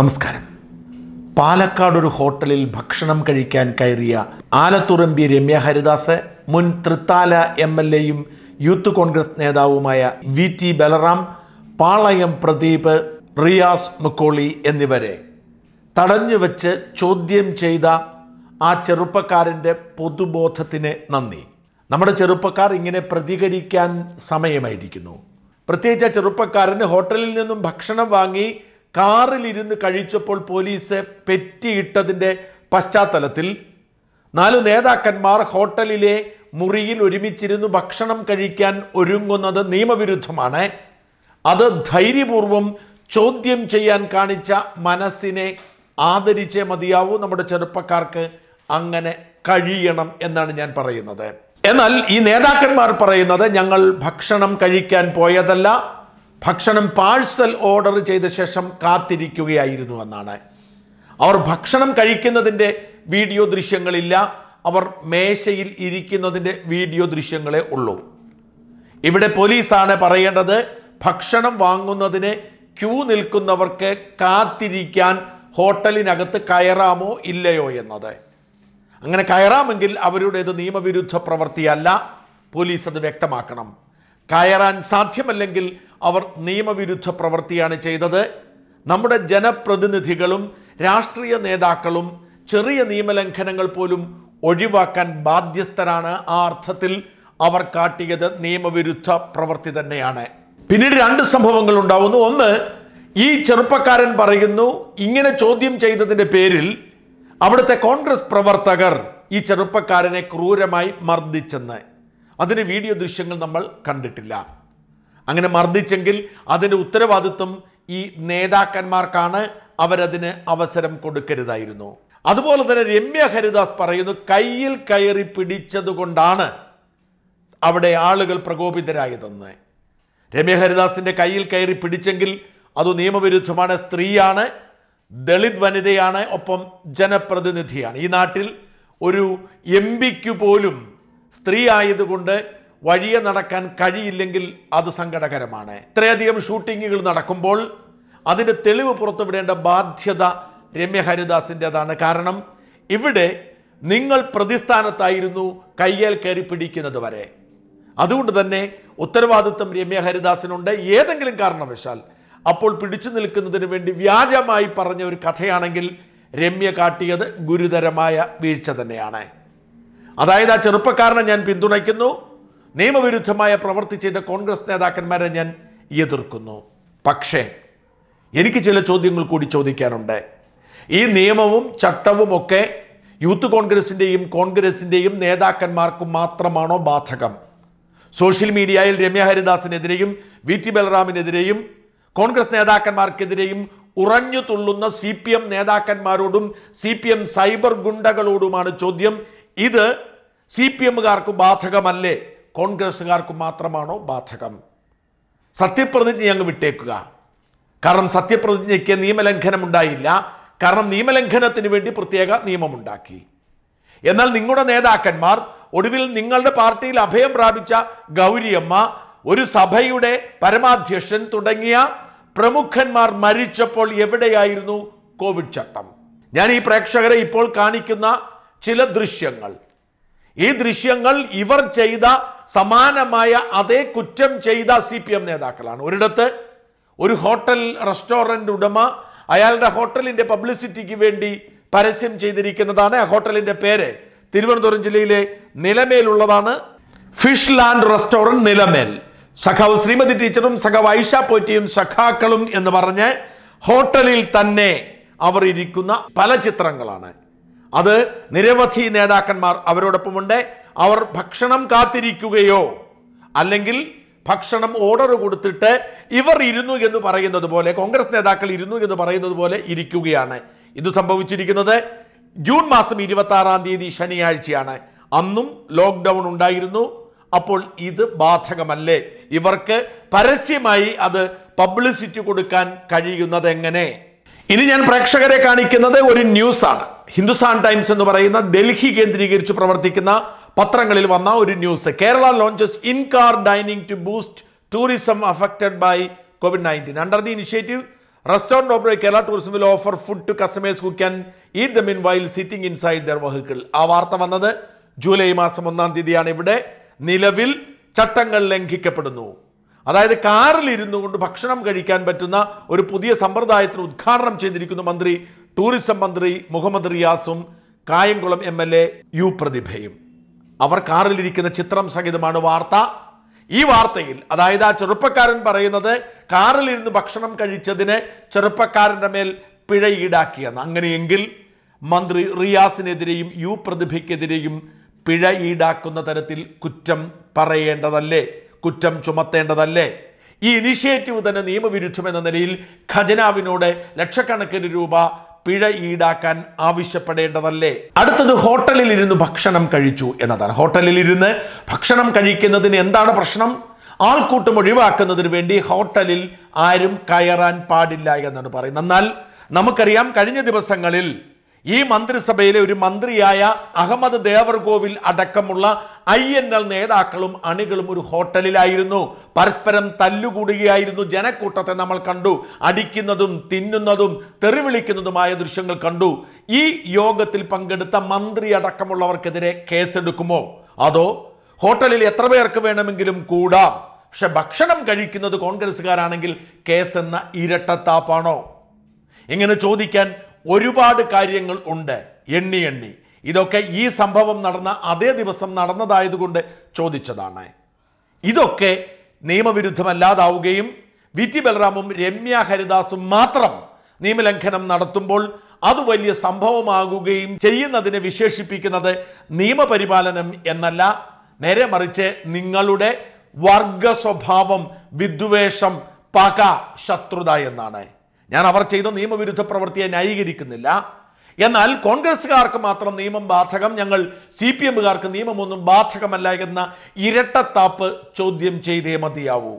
നമസ്കാരം പാലക്കാട് ഒരു ഹോട്ടലിൽ ഭക്ഷണം കഴിക്കാൻ കയറിയ ആലത്തുറമ്പി രമ്യ ഹരിദാസ് മുൻ തൃത്താല എം എൽ എയും യൂത്ത് കോൺഗ്രസ് നേതാവുമായ വി ടി ബലറാം പാളയം പ്രദീപ് റിയാസ് മുക്കോളി എന്നിവരെ തടഞ്ഞു വെച്ച് ചോദ്യം ചെയ്ത ആ ചെറുപ്പക്കാരൻ്റെ പൊതുബോധത്തിന് നന്ദി നമ്മുടെ ചെറുപ്പക്കാർ ഇങ്ങനെ പ്രതികരിക്കാൻ സമയമായിരിക്കുന്നു പ്രത്യേകിച്ച് ചെറുപ്പക്കാരന് ഹോട്ടലിൽ നിന്നും ഭക്ഷണം വാങ്ങി കാറിലിരുന്ന് കഴിച്ചപ്പോൾ പോലീസ് പെറ്റിയിട്ടതിൻ്റെ പശ്ചാത്തലത്തിൽ നാല് നേതാക്കന്മാർ ഹോട്ടലിലെ മുറിയിൽ ഒരുമിച്ചിരുന്ന് ഭക്ഷണം കഴിക്കാൻ ഒരുങ്ങുന്നത് നിയമവിരുദ്ധമാണ് അത് ധൈര്യപൂർവം ചോദ്യം ചെയ്യാൻ കാണിച്ച മനസ്സിനെ ആദരിച്ചേ മതിയാവൂ നമ്മുടെ ചെറുപ്പക്കാർക്ക് അങ്ങനെ കഴിയണം എന്നാണ് ഞാൻ പറയുന്നത് എന്നാൽ ഈ നേതാക്കന്മാർ പറയുന്നത് ഞങ്ങൾ ഭക്ഷണം കഴിക്കാൻ പോയതല്ല ഭക്ഷണം പാഴ്സൽ ഓർഡർ ചെയ്ത ശേഷം കാത്തിരിക്കുകയായിരുന്നു എന്നാണ് അവർ ഭക്ഷണം കഴിക്കുന്നതിൻ്റെ വീഡിയോ ദൃശ്യങ്ങളില്ല അവർ മേശയിൽ ഇരിക്കുന്നതിൻ്റെ വീഡിയോ ദൃശ്യങ്ങളെ ഉള്ളൂ ഇവിടെ പോലീസാണ് പറയേണ്ടത് ഭക്ഷണം വാങ്ങുന്നതിന് ക്യൂ നിൽക്കുന്നവർക്ക് കാത്തിരിക്കാൻ ഹോട്ടലിനകത്ത് കയറാമോ ഇല്ലയോ എന്നത് അങ്ങനെ കയറാമെങ്കിൽ അവരുടേത് നിയമവിരുദ്ധ പ്രവൃത്തിയല്ല പോലീസ് അത് വ്യക്തമാക്കണം കയറാൻ സാധ്യമല്ലെങ്കിൽ അവർ നിയമവിരുദ്ധ പ്രവൃത്തിയാണ് ചെയ്തത് നമ്മുടെ ജനപ്രതിനിധികളും രാഷ്ട്രീയ നേതാക്കളും ചെറിയ നിയമലംഘനങ്ങൾ പോലും ഒഴിവാക്കാൻ ബാധ്യസ്ഥരാണ് ആ അർത്ഥത്തിൽ അവർ കാട്ടിയത് നിയമവിരുദ്ധ പ്രവൃത്തി തന്നെയാണ് പിന്നീട് രണ്ട് സംഭവങ്ങൾ ഉണ്ടാവുന്നു ഒന്ന് ഈ ചെറുപ്പക്കാരൻ പറയുന്നു ഇങ്ങനെ ചോദ്യം ചെയ്തതിൻ്റെ പേരിൽ അവിടുത്തെ കോൺഗ്രസ് പ്രവർത്തകർ ഈ ചെറുപ്പക്കാരനെ ക്രൂരമായി മർദ്ദിച്ചെന്ന് അതിന് വീഡിയോ ദൃശ്യങ്ങൾ നമ്മൾ കണ്ടിട്ടില്ല അങ്ങനെ മർദ്ദിച്ചെങ്കിൽ അതിൻ്റെ ഉത്തരവാദിത്വം ഈ നേതാക്കന്മാർക്കാണ് അവരതിന് അവസരം കൊടുക്കരുതായിരുന്നു അതുപോലെ തന്നെ രമ്യ ഹരിദാസ് പറയുന്നു കയ്യിൽ കയറി പിടിച്ചതുകൊണ്ടാണ് അവിടെ ആളുകൾ പ്രകോപിതരായതെന്ന് രമ്യ ഹരിദാസിൻ്റെ കയ്യിൽ കയറി പിടിച്ചെങ്കിൽ അത് നിയമവിരുദ്ധമാണ് സ്ത്രീയാണ് ദളിത് വനിതയാണ് ഒപ്പം ജനപ്രതിനിധിയാണ് ഈ നാട്ടിൽ ഒരു എം പിക്ക് പോലും സ്ത്രീ ആയതുകൊണ്ട് വഴിയെ നടക്കാൻ കഴിയില്ലെങ്കിൽ അത് സങ്കടകരമാണ് ഇത്രയധികം ഷൂട്ടിങ്ങുകൾ നടക്കുമ്പോൾ അതിൻ്റെ തെളിവ് പുറത്തുവിടേണ്ട ബാധ്യത രമ്യ ഹരിദാസിൻ്റെതാണ് കാരണം ഇവിടെ നിങ്ങൾ പ്രതിസ്ഥാനത്തായിരുന്നു കയ്യേൽ കയറി പിടിക്കുന്നത് വരെ അതുകൊണ്ട് തന്നെ ഉത്തരവാദിത്വം രമ്യ ഹരിദാസിനുണ്ട് ഏതെങ്കിലും കാരണവശാൽ അപ്പോൾ പിടിച്ചു നിൽക്കുന്നതിന് വേണ്ടി വ്യാജമായി പറഞ്ഞ ഒരു കഥയാണെങ്കിൽ രമ്യ കാട്ടിയത് ഗുരുതരമായ വീഴ്ച തന്നെയാണ് അതായത് ആ ചെറുപ്പക്കാരനെ ഞാൻ പിന്തുണയ്ക്കുന്നു നിയമവിരുദ്ധമായ പ്രവൃത്തി ചെയ്ത കോൺഗ്രസ് നേതാക്കന്മാരെ ഞാൻ എതിർക്കുന്നു പക്ഷേ എനിക്ക് ചില ചോദ്യങ്ങൾ കൂടി ചോദിക്കാനുണ്ട് ഈ നിയമവും ചട്ടവും ഒക്കെ യൂത്ത് കോൺഗ്രസിൻ്റെയും കോൺഗ്രസിൻ്റെയും നേതാക്കന്മാർക്ക് മാത്രമാണോ ബാധകം സോഷ്യൽ മീഡിയയിൽ രമ്യ ഹരിദാസിനെതിരെയും വി ടി ബലറാമിനെതിരെയും കോൺഗ്രസ് നേതാക്കന്മാർക്കെതിരെയും ഉറഞ്ഞു തുള്ളുന്ന സി പി എം നേതാക്കന്മാരോടും സി പി എം സൈബർ ഗുണ്ടകളോടുമാണ് ചോദ്യം ഇത് സി പി എമ്മുകാർക്ക് ബാധകമല്ലേ കോൺഗ്രസ്സുകാർക്ക് മാത്രമാണോ ബാധകം സത്യപ്രതിജ്ഞ അങ്ങ് വിട്ടേക്കുക കാരണം സത്യപ്രതിജ്ഞയ്ക്ക് നിയമലംഘനം ഉണ്ടായില്ല കാരണം നിയമലംഘനത്തിന് വേണ്ടി പ്രത്യേക നിയമമുണ്ടാക്കി എന്നാൽ നിങ്ങളുടെ നേതാക്കന്മാർ ഒടുവിൽ നിങ്ങളുടെ പാർട്ടിയിൽ അഭയം പ്രാപിച്ച ഗൗരിയമ്മ ഒരു സഭയുടെ പരമാധ്യക്ഷൻ തുടങ്ങിയ പ്രമുഖന്മാർ മരിച്ചപ്പോൾ എവിടെയായിരുന്നു കോവിഡ് ചട്ടം ഞാൻ ഈ പ്രേക്ഷകരെ ഇപ്പോൾ കാണിക്കുന്ന ചില ദൃശ്യങ്ങൾ ഈ ദൃശ്യങ്ങൾ ഇവർ ചെയ്ത സമാനമായ അതേ കുറ്റം ചെയ്ത സി പി എം നേതാക്കളാണ് ഒരിടത്ത് ഒരു ഹോട്ടൽ റെസ്റ്റോറൻ്റ് ഉടമ അയാളുടെ ഹോട്ടലിൻ്റെ പബ്ലിസിറ്റിക്ക് വേണ്ടി പരസ്യം ചെയ്തിരിക്കുന്നതാണ് ആ ഹോട്ടലിൻ്റെ പേര് തിരുവനന്തപുരം ജില്ലയിലെ നിലമേലുള്ളതാണ് ഫിഷ് ലാൻഡ് റെസ്റ്റോറൻറ്റ് നിലമേൽ സഖാവ് ശ്രീമതി ടീച്ചറും സഖാവ് ഐഷ പോറ്റിയും സഖാക്കളും എന്ന് പറഞ്ഞ് ഹോട്ടലിൽ തന്നെ അവർ ഇരിക്കുന്ന പല ചിത്രങ്ങളാണ് അത് നിരവധി നേതാക്കന്മാർ അവരോടൊപ്പമുണ്ട് അവർ ഭക്ഷണം കാത്തിരിക്കുകയോ അല്ലെങ്കിൽ ഭക്ഷണം ഓർഡർ കൊടുത്തിട്ട് ഇവർ ഇരുന്നു എന്ന് പറയുന്നത് പോലെ കോൺഗ്രസ് നേതാക്കൾ ഇരുന്നു എന്ന് പറയുന്നത് പോലെ ഇരിക്കുകയാണ് ഇത് സംഭവിച്ചിരിക്കുന്നത് ജൂൺ മാസം ഇരുപത്തി ആറാം തീയതി ശനിയാഴ്ചയാണ് അന്നും ലോക്ക്ഡൗൺ ഉണ്ടായിരുന്നു അപ്പോൾ ഇത് ബാധകമല്ലേ ഇവർക്ക് പരസ്യമായി അത് പബ്ലിസിറ്റി കൊടുക്കാൻ കഴിയുന്നത് എങ്ങനെ ഇനി ഞാൻ പ്രേക്ഷകരെ കാണിക്കുന്നത് ഒരു ന്യൂസാണ് ഹിന്ദുസ്ഥാൻ ടൈംസ് എന്ന് പറയുന്ന ഡൽഹി കേന്ദ്രീകരിച്ച് പ്രവർത്തിക്കുന്ന പത്രങ്ങളിൽ വന്ന ഒരു news Kerala launches in car dining to boost tourism affected by Covid nineteen under the initiative restaurant operate Kerala tourism will offer food to customers who can eat them in while sitting inside their vehicle ആ വാർത്ത വന്നത് July മാസം ഒന്നാം തീയതിയാണ് ഇവിടെ നിലവിൽ ചട്ടങ്ങൾ ലംഘിക്കപ്പെടുന്നു അതായത് കാറിൽ ഇരുന്നു കൊണ്ട് ഭക്ഷണം കഴിക്കാൻ പറ്റുന്ന ഒരു പുതിയ സമ്പ്രദായത്തിന് ഉദ്ഘാടനം ചെയ്തിരിക്കുന്നു മന്ത്രി ടൂറിസം മന്ത്രി മുഹമ്മദ് റിയാസും കായംകുളം എം യു പ്രതിഭയും അവർ കാറിലിരിക്കുന്ന ചിത്രം സഹിതമാണ് വാർത്ത ഈ വാർത്തയിൽ അതായത് ആ ചെറുപ്പക്കാരൻ പറയുന്നത് കാറിലിരുന്ന് ഭക്ഷണം കഴിച്ചതിന് ചെറുപ്പക്കാരൻ്റെ മേൽ പിഴ ഈടാക്കിയെന്ന് അങ്ങനെയെങ്കിൽ മന്ത്രി റിയാസിനെതിരെയും യു പ്രതിഭയ്ക്കെതിരെയും പിഴ ഈടാക്കുന്ന തരത്തിൽ കുറ്റം പറയേണ്ടതല്ലേ കുറ്റം ചുമത്തേണ്ടതല്ലേ ഈ ഇനിഷ്യേറ്റീവ് തന്നെ നിയമവിരുദ്ധമെന്ന നിലയിൽ ഖജനാവിനോട് ലക്ഷക്കണക്കിന് രൂപ പിഴ ഈടാക്കാൻ ആവശ്യപ്പെടേണ്ടതല്ലേ അടുത്തത് ഹോട്ടലിൽ ഇരുന്ന് ഭക്ഷണം കഴിച്ചു എന്നതാണ് ഹോട്ടലിൽ ഇരുന്ന് ഭക്ഷണം കഴിക്കുന്നതിന് എന്താണ് പ്രശ്നം ആൾക്കൂട്ടം ഒഴിവാക്കുന്നതിന് വേണ്ടി ഹോട്ടലിൽ ആരും കയറാൻ പാടില്ല എന്നാണ് പറയുന്നത് എന്നാൽ നമുക്കറിയാം കഴിഞ്ഞ ദിവസങ്ങളിൽ ഈ മന്ത്രിസഭയിലെ ഒരു മന്ത്രിയായ അഹമ്മദ് ദേവർകോവിൽ അടക്കമുള്ള ഐ എൻ എൽ നേതാക്കളും അണികളും ഒരു ഹോട്ടലിലായിരുന്നു പരസ്പരം തല്ലുകൂടുകയായിരുന്നു ജനക്കൂട്ടത്തെ നമ്മൾ കണ്ടു അടിക്കുന്നതും തിന്നുന്നതും തെറിവിളിക്കുന്നതുമായ ദൃശ്യങ്ങൾ കണ്ടു ഈ യോഗത്തിൽ പങ്കെടുത്ത മന്ത്രി അടക്കമുള്ളവർക്കെതിരെ കേസെടുക്കുമോ അതോ ഹോട്ടലിൽ എത്ര പേർക്ക് വേണമെങ്കിലും കൂടാം പക്ഷെ ഭക്ഷണം കഴിക്കുന്നത് കോൺഗ്രസ്സുകാരാണെങ്കിൽ കേസെന്ന ഇരട്ടത്താപ്പാണോ ഇങ്ങനെ ചോദിക്കാൻ ഒരുപാട് കാര്യങ്ങൾ ഉണ്ട് എണ്ണി എണ്ണി ഇതൊക്കെ ഈ സംഭവം നടന്ന അതേ ദിവസം നടന്നതായതുകൊണ്ട് ചോദിച്ചതാണ് ഇതൊക്കെ നിയമവിരുദ്ധമല്ലാതാവുകയും വി ടി ബലറാമും രമ്യ ഹരിദാസും മാത്രം നിയമലംഘനം നടത്തുമ്പോൾ അത് വലിയ സംഭവമാകുകയും ചെയ്യുന്നതിനെ വിശേഷിപ്പിക്കുന്നത് നിയമപരിപാലനം എന്നല്ല നേരെ മറിച്ച് നിങ്ങളുടെ വർഗസ്വഭാവം വിദ്വേഷം പക ശത്രുത എന്നാണ് ഞാൻ അവർ ചെയ്ത നിയമവിരുദ്ധ പ്രവൃത്തിയെ ന്യായീകരിക്കുന്നില്ല എന്നാൽ കോൺഗ്രസ്സുകാർക്ക് മാത്രം നിയമം ബാധകം ഞങ്ങൾ സി പി എമ്മുകാർക്ക് നിയമമൊന്നും ബാധകമല്ല എന്ന ഇരട്ടത്താപ്പ് ചോദ്യം ചെയ്തേ മതിയാവൂ